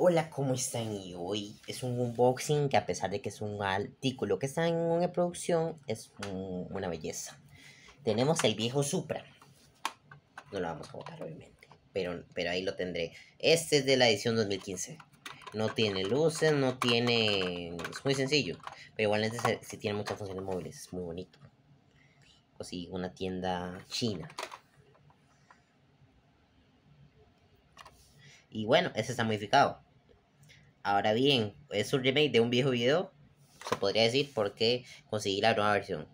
Hola, ¿cómo están? Y hoy es un unboxing que a pesar de que es un artículo que está en una producción, es una belleza. Tenemos el viejo Supra. No lo vamos a botar, obviamente, pero, pero ahí lo tendré. Este es de la edición 2015. No tiene luces, no tiene... Es muy sencillo, pero igualmente si tiene muchas funciones móviles, es muy bonito. O una tienda china. Y bueno, ese está modificado. Ahora bien, es un remake de un viejo video, se podría decir, porque conseguí la nueva versión.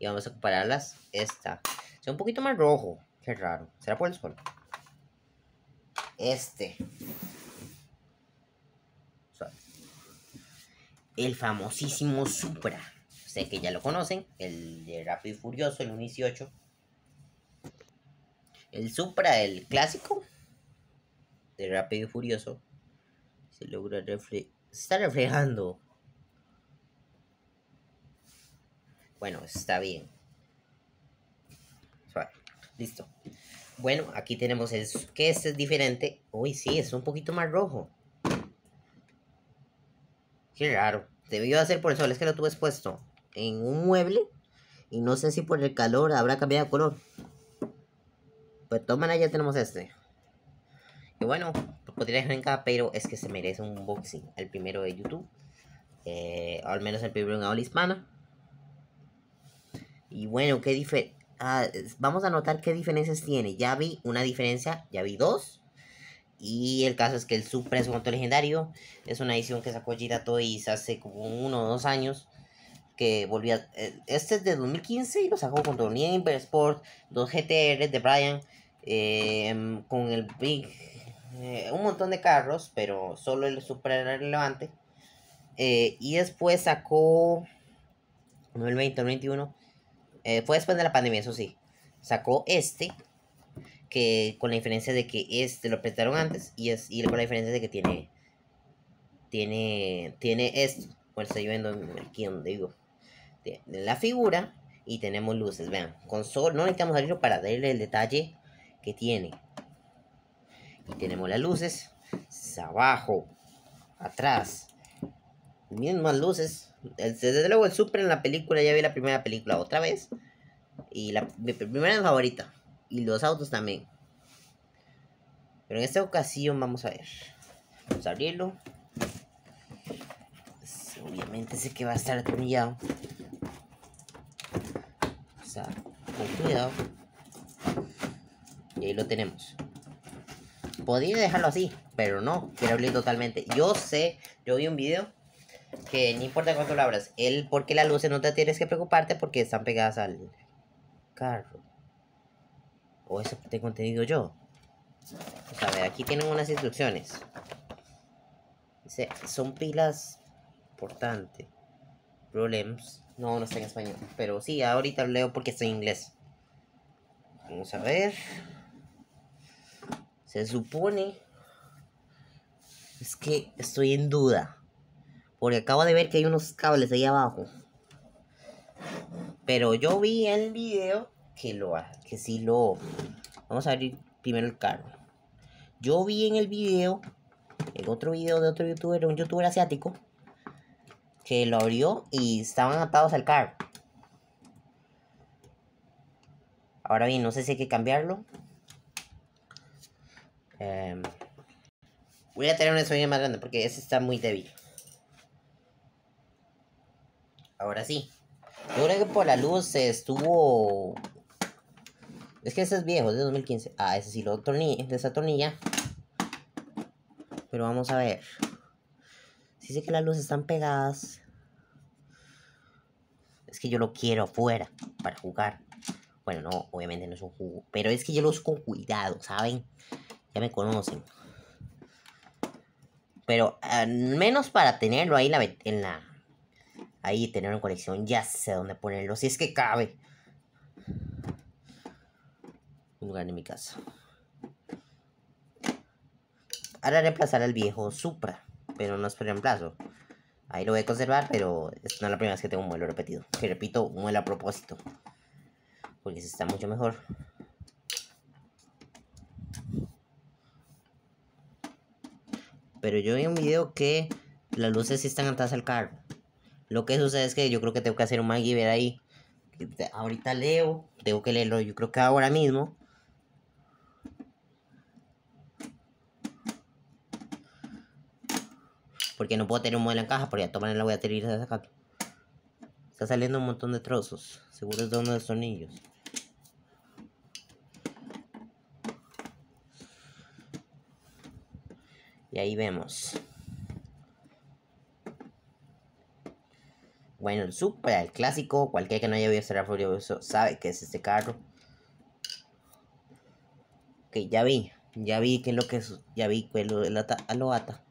Y vamos a compararlas. Esta. Es un poquito más rojo. Qué raro. ¿Será por el sol? Este. El famosísimo Supra. Sé que ya lo conocen. El de Rápido y Furioso, el 1-18. El Supra, el clásico. De Rápido y Furioso se logra reflejar. está reflejando. Bueno, está bien. Listo. Bueno, aquí tenemos el, que este es diferente. Uy, sí, es un poquito más rojo. Qué raro. Debió hacer por el sol. Es que lo tuve expuesto en un mueble. Y no sé si por el calor habrá cambiado de color. Pues toman, ya tenemos este. Y bueno, dejar en pero es que se merece un unboxing. El primero de YouTube. Eh, al menos el primero en habla hispana. Y bueno, qué diferencia. Ah, vamos a notar qué diferencias tiene. Ya vi una diferencia, ya vi dos. Y el caso es que el Supra es un auto legendario. Es una edición que sacó Gira y hace como uno o dos años. Que volvía. Eh, este es de 2015 y lo sacó con Tony sport dos GTR de Brian. Eh, con el Big eh, un montón de carros, pero solo el super relevante. Eh, y después sacó, no el 20, eh, fue después de la pandemia, eso sí, sacó este, que con la diferencia de que este lo prestaron antes y, es, y con la diferencia de que tiene, tiene, tiene esto, por eso yo vengo aquí donde digo, la figura y tenemos luces, vean, con sol, no necesitamos abrirlo para darle el detalle que tiene tenemos las luces abajo, atrás. más luces. Desde luego el super en la película, ya vi la primera película otra vez. Y la, mi primera favorita. Y los autos también. Pero en esta ocasión vamos a ver. Vamos a abrirlo. Obviamente sé que va a estar atornillado. con cuidado. Y ahí lo tenemos. Podría dejarlo así, pero no, quiero abrir totalmente. Yo sé, yo vi un video que no importa cuánto palabras. abras, él, porque la luces no te tienes que preocuparte porque están pegadas al carro. O eso te he contenido yo. a ver, aquí tienen unas instrucciones. Dice, son pilas Importante Problems. No, no está en español. Pero sí, ahorita lo leo porque está en inglés. Vamos a ver. Se supone... Es que estoy en duda. Porque acabo de ver que hay unos cables ahí abajo. Pero yo vi en el video que lo que sí lo. Vamos a abrir primero el carro. Yo vi en el video, el otro video de otro youtuber, un youtuber asiático, que lo abrió y estaban atados al carro. Ahora bien, no sé si hay que cambiarlo. Em, voy a tener una sueño más grande porque ese está muy débil. Ahora sí. Yo creo que por la luz estuvo... Es que ese es viejo, es de 2015. Ah, ese sí lo de esa tornilla. Pero vamos a ver. Si sé que las luces están pegadas. Es que yo lo quiero afuera para jugar. Bueno, no, obviamente no es un juego Pero es que yo lo uso con cuidado, ¿saben? Ya me conocen. Pero al menos para tenerlo ahí la, en la... Ahí tenerlo en colección. Ya sé dónde ponerlo. Si es que cabe. Un lugar en mi casa. Ahora reemplazar al viejo Supra. Pero no es reemplazo. Ahí lo voy a conservar, pero es no es la primera vez que tengo un vuelo repetido. Que repito, un vuelo a propósito. Porque se está mucho mejor. Pero yo vi un video que las luces sí están atrás al carro. Lo que sucede es que yo creo que tengo que hacer un ver ahí. Ahorita leo, tengo que leerlo, yo creo que ahora mismo. Porque no puedo tener un modelo en caja, porque ya toman la voy a tener que sacar. Está saliendo un montón de trozos. Seguro es de uno de los tornillos. Y ahí vemos. Bueno, el super el clásico, Cualquier que no haya visto el Furioso sabe que es este carro. Ok, ya vi, ya vi que es lo que es, ya vi que es lo de la ata.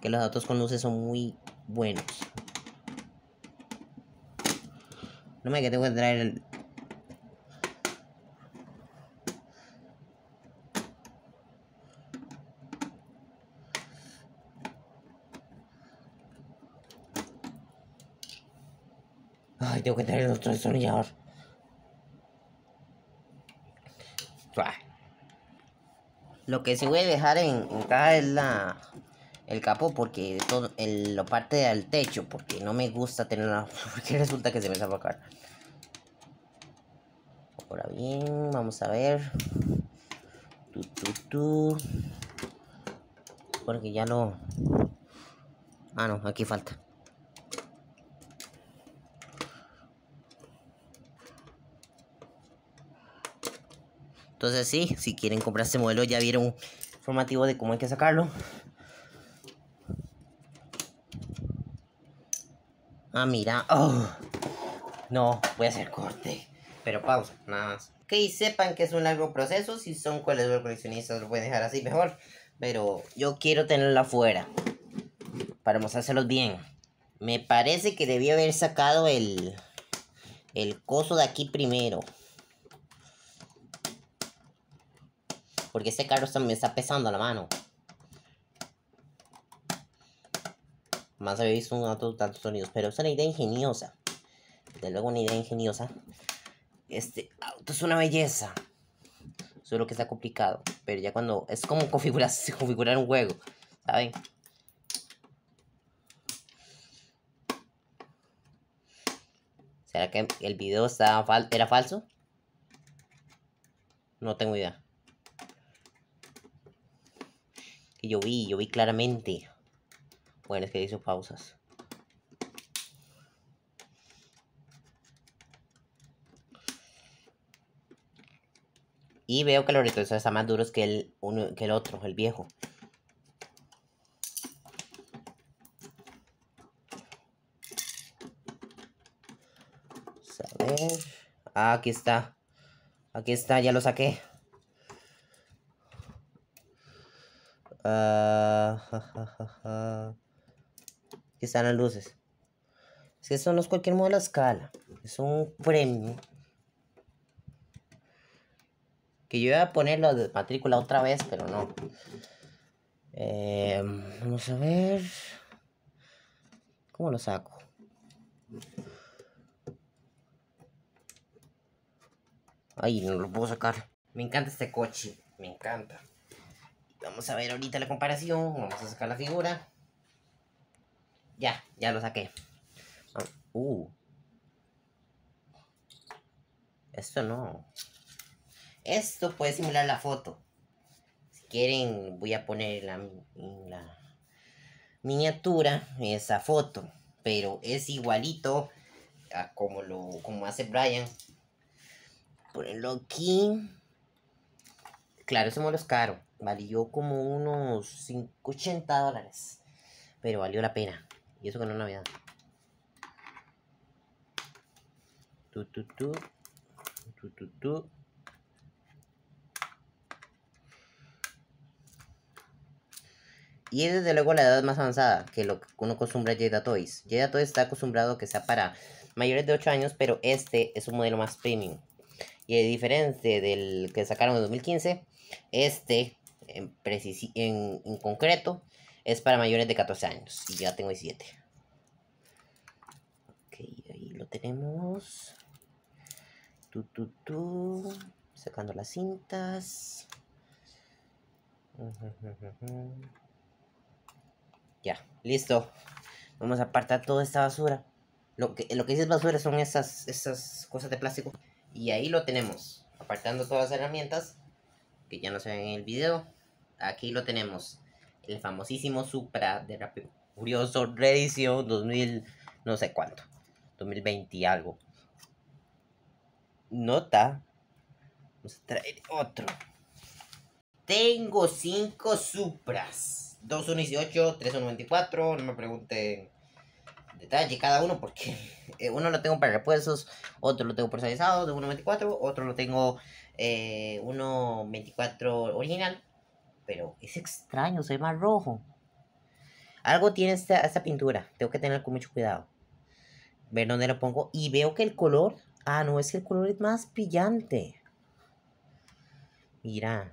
que los datos con luces son muy buenos. No me que tengo que traer el, tengo que tener otro destornillador. Lo que sí voy a dejar en, acá es la, el capo porque todo, el, la parte del techo porque no me gusta tenerla porque resulta que se me va a Ahora bien, vamos a ver. Porque ya no. Ah, no, aquí falta. Entonces sí, si quieren comprar este modelo ya vieron un formativo de cómo hay que sacarlo. Ah, mira. Oh. No, voy a hacer corte. Pero pausa, nada más. Ok, sepan que es un largo proceso. Si son coleccionistas coleccionistas lo pueden dejar así mejor. Pero yo quiero tenerlo afuera. Para mostrárselos bien. Me parece que debí haber sacado el... El coso de aquí primero. Porque ese carro también está pesando la mano. Más había visto un auto tantos sonidos. Pero es una idea ingeniosa. Desde luego una idea ingeniosa. Este auto es una belleza. Solo que está complicado. Pero ya cuando... Es como configurar, configurar un juego. ¿Saben? ¿Será que el video era falso? No tengo idea. que yo vi, yo vi claramente. Bueno, es que hizo pausas. Y veo que los retrocesos están más duros que el, uno, que el otro, el viejo. A ver. Ah, aquí está. Aquí está, ya lo saqué. Uh, ah, Aquí están las luces. Es que eso no es cualquier de la escala. Es un premio. Que yo iba a ponerlo de matrícula otra vez, pero no. Eh, vamos a ver. ¿Cómo lo saco? Ay, no lo puedo sacar. Me encanta este coche. Me encanta. Vamos a ver ahorita la comparación. Vamos a sacar la figura. Ya, ya lo saqué. Ah, uh. Esto no. Esto puede simular la foto. Si quieren, voy a poner la, la miniatura, esa foto. Pero es igualito a como, lo, como hace Brian. Ponerlo aquí. Claro, ese modelo es caro. Valió como unos $5.80 80 dólares. Pero valió la pena. Y eso que no es Navidad. Y es desde luego la edad más avanzada que lo que uno acostumbra a Jada Toys. Jada Toys está acostumbrado a que sea para mayores de 8 años, pero este es un modelo más premium. Y es diferente del que sacaron en 2015, este, en, concreto, es para mayores de 14 años. Y ya tengo 17. Ok, ahí lo tenemos. Tu, tu, tu. Sacando las cintas. Ya, listo. Vamos a apartar toda esta basura. Lo que, lo que basura son esas, esas cosas de plástico. Y ahí lo tenemos. Apartando todas las herramientas que ya no se ven en el video. Aquí lo tenemos, el famosísimo Supra de Rápido Curioso. 2000, no sé cuánto, 2020 algo. Nota, vamos a traer otro. Tengo 5 Supras, 2.18, 394, no me pregunten detalle cada uno porque eh, uno lo tengo para repuestos, otro lo tengo personalizado de 1.94, otro lo tengo eh, original, pero es extraño, se ve más rojo. Algo tiene esta, pintura, tengo que tener con mucho cuidado. Ver dónde lo pongo y veo que el color, ah, no, es que el color es más brillante. Mira.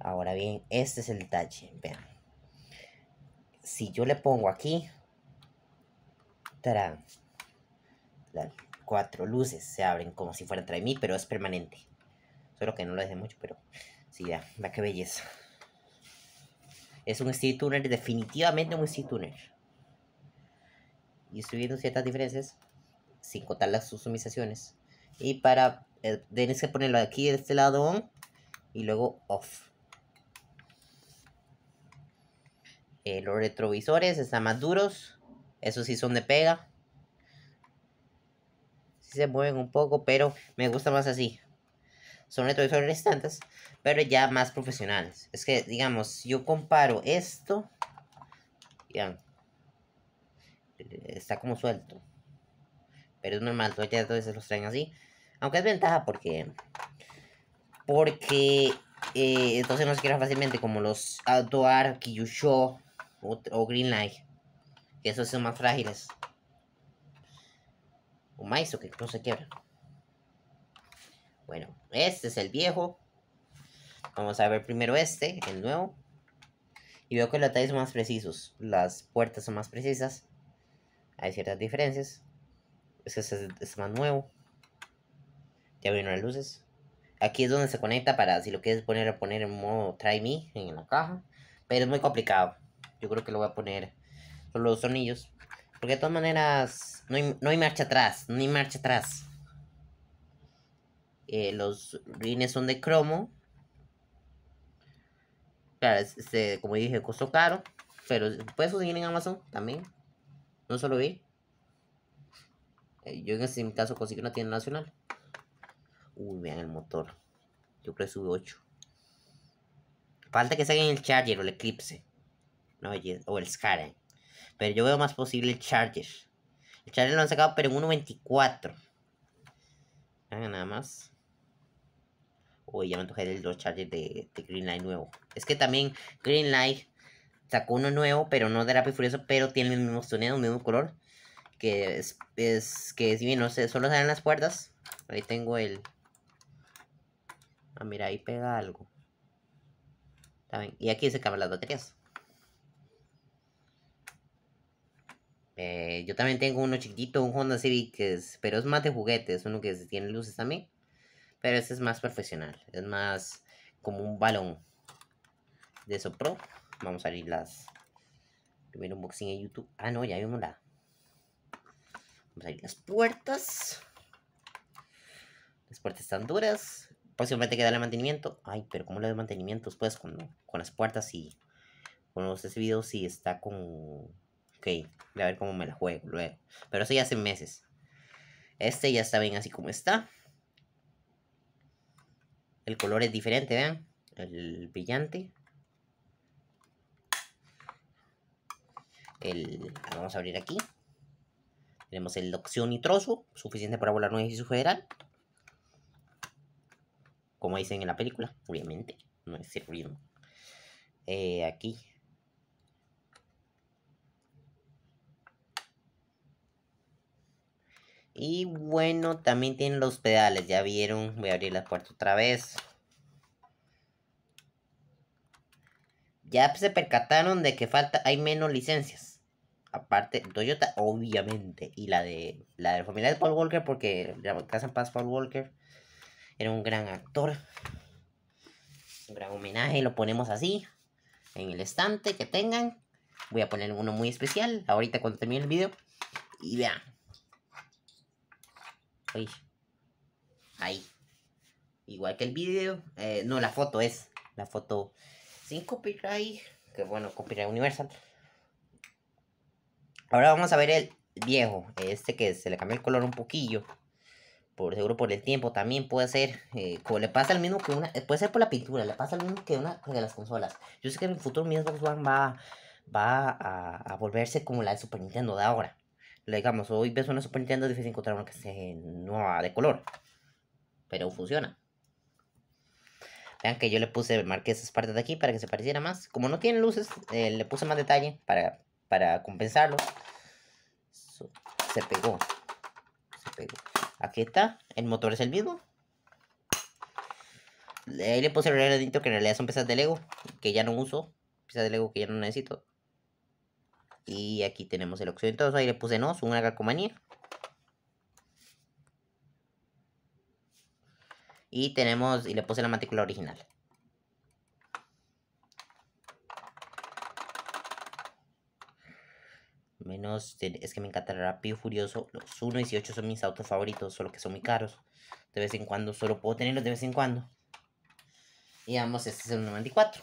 Ahora bien, este es el detalle, vean. Si yo le pongo aquí, tarán, Dale cuatro luces se abren como si fuera entre mí, pero es permanente. Solo que no lo dejé mucho, pero sí, ya, va que belleza. Es un Street Tuner, definitivamente un Steel Tuner. Y estoy viendo ciertas diferencias, sin contar las customizaciones. Y para, eh, tienes que ponerlo aquí de este lado on y luego off. Eh, los retrovisores están más duros, esos sí son de pega se mueven un poco, pero me gusta más así. Son retrovisores tantas, pero ya más profesionales. Es que, digamos, yo comparo esto. ya Está como suelto. Pero es normal, todavía se los traen así. Aunque es ventaja porque... Porque... Eh, entonces no se queda fácilmente como los Outdoor, Kyusho o, o Green Que esos son más frágiles. Un maíz o que no se quiebra. Bueno, este es el viejo. Vamos a ver primero este, el nuevo. Y veo que los detalles son más precisos. Las puertas son más precisas. Hay ciertas diferencias. Este, este es más nuevo. Ya vieron las luces. Aquí es donde se conecta para si lo quieres poner, poner en modo Try Me en la caja. Pero es muy complicado. Yo creo que lo voy a poner solo los tornillos. Porque de todas maneras, no hay, marcha atrás, ni marcha atrás. Eh, los rines son de cromo. Claro, este, como dije, costó caro. Pero puedes conseguir en Amazon también. No solo vi. Eh, yo en este caso conseguí una tienda nacional. Uy, vean el motor. Yo creo que sube 8. Falta que salga en el Charger o el Eclipse. o el Skyrim. Pero yo veo más posible el Charger. El Charger lo han sacado, pero en 1.24. Nada más. Uy, ya me antojé el dos Charger de, de Green nuevo. Es que también Green Light sacó uno nuevo, pero no de Rápido Furioso, pero tiene el mismo sonido, el mismo color. Que es, que si bien no sé, solo salen las puertas. Ahí tengo el. Ah, mira, ahí pega algo. bien. Y aquí se acaban las baterías. Eh, yo también tengo uno chiquito, un Honda Civic, pero es más de juguete, es uno que tiene luces también. Pero este es más profesional, es más como un balón de sopro. Vamos a abrir las... Primero unboxing en YouTube. Ah, no, ya vimos la... Vamos a abrir las puertas. Las puertas están duras. Posiblemente queda el mantenimiento. Ay, pero ¿cómo le de mantenimiento después pues con, con las puertas y... Con los video si está con Ok, voy a ver cómo me la juego luego. Pero eso ya hace meses. Este ya está bien así como está. El color es diferente, vean. El brillante. El, vamos a abrir aquí. Tenemos el opción nitroso, suficiente para volar nueve y su federal. Como dicen en la película, obviamente. No es el Eh, aquí Y bueno, también tienen los pedales, ya vieron. Voy a abrir la puerta otra vez. Ya se percataron de que falta, hay menos licencias. Aparte, Toyota, obviamente. Y la de la de familia de Paul Walker, porque la casa en paz Paul Walker era un gran actor. Un gran homenaje, lo ponemos así. En el estante que tengan. Voy a poner uno muy especial ahorita cuando termine el video. Y vean. Ahí. Igual que el video. Eh, no, la foto es. La foto sin copyright. Que bueno, copyright universal. Ahora vamos a ver el viejo. Este que se le cambió el color un poquillo. Por seguro por el tiempo. También puede ser. Eh, como le pasa al mismo que una. Eh, puede ser por la pintura. Le pasa al mismo que una de las consolas. Yo sé que en el futuro mi Xbox One va. Va a volverse como la de Super Nintendo de ahora digamos, hoy ves una Super Nintendo, difícil encontrar una que sea nueva de color. Pero funciona. Vean que yo le puse, marqué esas partes de aquí para que se pareciera más. Como no tienen luces, eh, le puse más detalle para, para compensarlo. se pegó. Se pegó. Aquí está. El motor es el mismo. Ahí le puse el relojito que en realidad son piezas de Lego. Que ya no uso. Piezas de Lego que ya no necesito. Y aquí tenemos el entonces Ahí le puse nos, una calcomanía. Y tenemos, y le puse la matrícula original. Menos, es que me encanta el Rápido Furioso. Los 1 y 18 son mis autos favoritos, solo que son muy caros. De vez en cuando, solo puedo tenerlos de vez en cuando. Y vamos, este es el 94.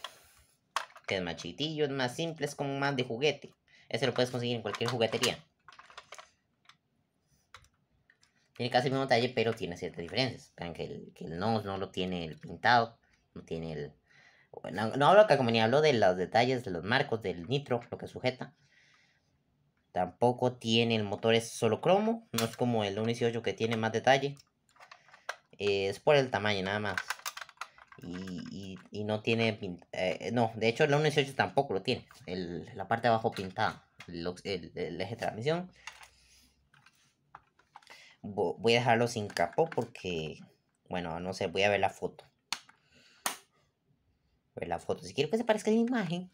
Que es más chiquitillo, es más simple, es como más de juguete. Ese lo puedes conseguir en cualquier juguetería. Tiene casi el mismo talle, pero tiene ciertas diferencias. Vean que el, que no, no lo tiene el pintado, no tiene el... No, hablo de ni hablo de los detalles, de los marcos, del nitro, lo que sujeta. Tampoco tiene el motor, es solo cromo, no es como el 1.18 que tiene más detalle. es por el tamaño nada más. Y, no tiene... Eh, no, de hecho el 1.18 tampoco lo tiene, el, la parte de abajo pintada el, eje de transmisión. Voy a dejarlo sin capó porque, bueno, no sé, voy a ver la foto. ver la foto, si quiero que se parezca a la imagen.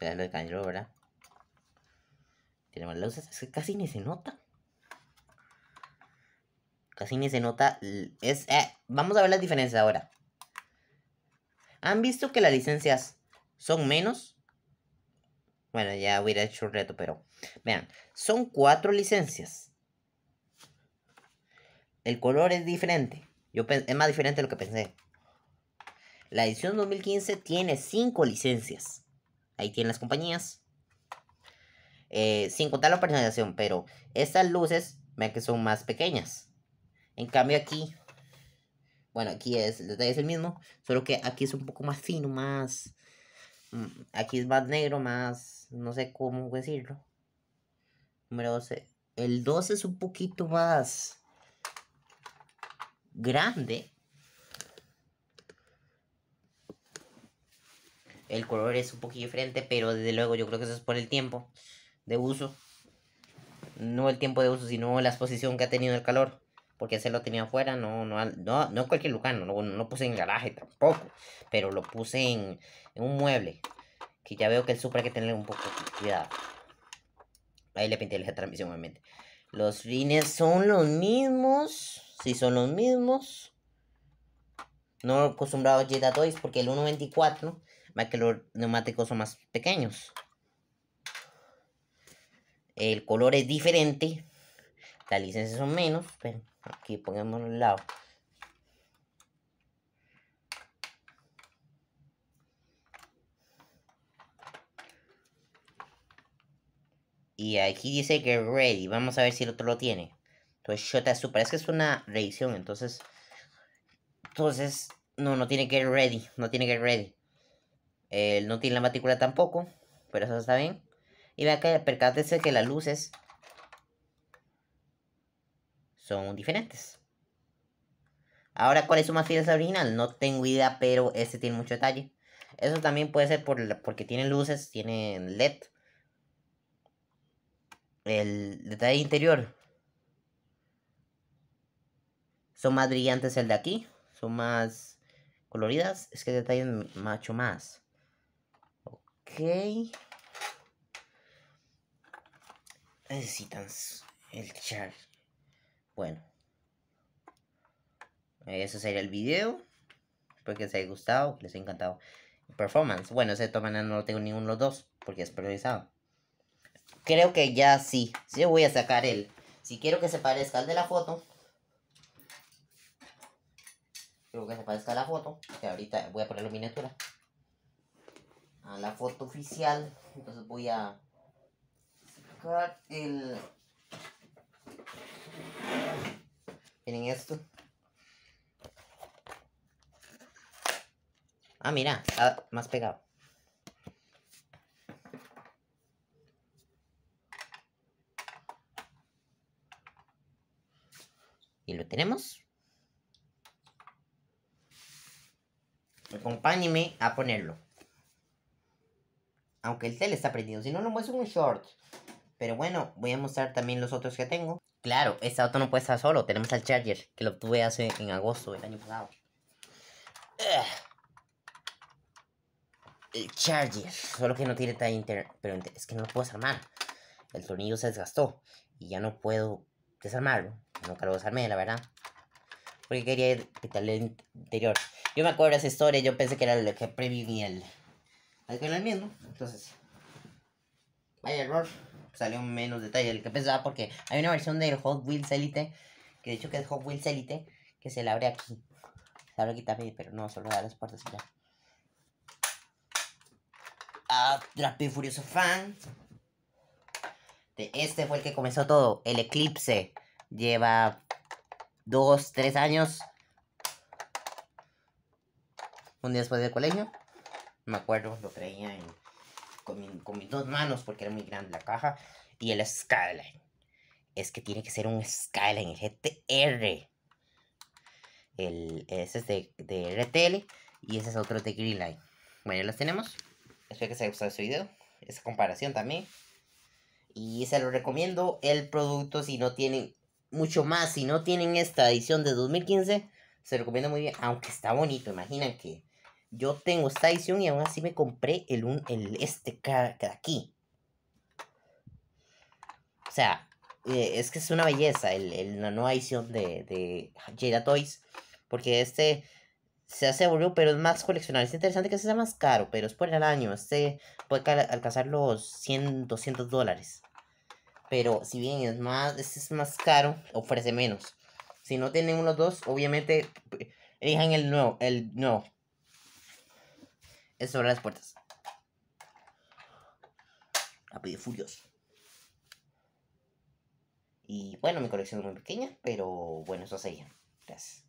lo de cañón, ¿verdad? Tenemos es luces, casi ni se nota casi ni se nota. Es, eh, vamos a ver las diferencias ahora. ¿Han visto que las licencias son menos? Bueno, ya hubiera hecho un reto, pero vean, son cuatro licencias. El color es diferente. Yo es más diferente de lo que pensé. La edición 2015 tiene cinco licencias. Ahí tienen las compañías. Eh, sin contar la personalización, pero estas luces, vean que son más pequeñas. En cambio aquí bueno, aquí es, el detalle es el mismo, solo que aquí es un poco más fino, más... Mm, aquí es más negro, más... No sé cómo decirlo. Número 12. El 12 es un poquito más... Grande. El color es un poquito diferente, pero desde luego yo creo que eso es por el tiempo de uso. No el tiempo de uso, sino la exposición que ha tenido el calor porque ese lo tenía afuera, no, no, en cualquier lugar, no, lo puse en garaje tampoco, pero lo puse en, un mueble, que ya veo que el Supra hay que tener un poco de cuidado. Ahí le pinté la transmisión, obviamente. Los fines son los mismos, sí son los mismos. No acostumbrado a Jetta 2 porque el 1.24 más que los neumáticos son más pequeños. El color es diferente. Las licencias son menos, pero Aquí pongámoslo al lado. Y aquí dice que ready. Vamos a ver si el otro lo tiene. Entonces yo te super. Es que es una revisión. Entonces. Entonces. No, no tiene que ready. No tiene que ready. Él eh, no tiene la matrícula tampoco. Pero eso está bien. Y vea que percátese que las luces son diferentes. Ahora, ¿cuál es su más fiel original? No tengo idea, pero este tiene mucho detalle. Eso también puede ser por, porque tiene luces, tienen LED. El detalle interior. Son más brillantes el de aquí. Son más coloridas. Es que detalle macho más. Ok. Necesitan el char... Bueno. Ese sería el video. Espero que les haya gustado, les haya encantado. Performance. Bueno, ese de no lo tengo ninguno de los dos, porque es priorizado. Creo que ya sí. Sí voy a sacar el... Si quiero que se parezca al de la foto. Quiero que se parezca a la foto. Que ahorita voy a poner la miniatura. A la foto oficial. Entonces voy a sacar el... Miren esto. Ah, mira, más pegado. Y lo tenemos. Acompáñeme a ponerlo. Aunque el tele está prendido, si no lo muestro un short. Pero bueno, voy a mostrar también los otros que tengo. Claro, este auto no puede estar solo. Tenemos al Charger, que lo obtuve hace en agosto del año pasado. El Charger, solo que no tiene tal internet, Pero es que no lo puedo desarmar. El tornillo se desgastó y ya no puedo desarmarlo. Nunca lo desarmé, la verdad. Porque quería quitarle el interior. Yo me acuerdo de esa historia, yo pensé que era lo que previvía el. Al el mismo, entonces. Vaya error. Pues, salió menos detalle del que pensaba porque hay una versión del Hot Wheels Elite, que de hecho que es Hot Wheels Elite, que se le abre aquí. Se abre aquí también, pero no, solo da las puertas ya. Ah, Furioso fan. De este fue el que comenzó todo, el Eclipse. Lleva dos, tres años. Un día después del colegio. Me acuerdo, lo creía en con, mis dos manos porque era muy grande la caja. Y el Skyline. Es que tiene que ser un Skyline, el GTR. El, ese es de, de RTL y ese es otro de Greenline. Bueno, ya los tenemos. Espero que os haya gustado este video. Esa comparación también. Y se lo recomiendo el producto si no tienen mucho más. Si no tienen esta edición de 2015, se recomiendo muy bien. Aunque está bonito, imaginan que yo tengo esta edición y aún así me compré el, un, el este de aquí. O sea, eh, es que es una belleza el, el, la nueva edición de, Jada Toys. Porque este se hace aburrido, pero es más coleccionable. Es interesante que sea más caro, pero es por el año. Este puede alcanzar los 100, 200 dólares. Pero si bien es más, este es más caro, ofrece menos. Si no tienen uno dos, obviamente eh, elijan el nuevo, el nuevo, sobre las puertas. Rápido y furioso. Y bueno, mi colección es muy pequeña, pero bueno, eso sería. Gracias.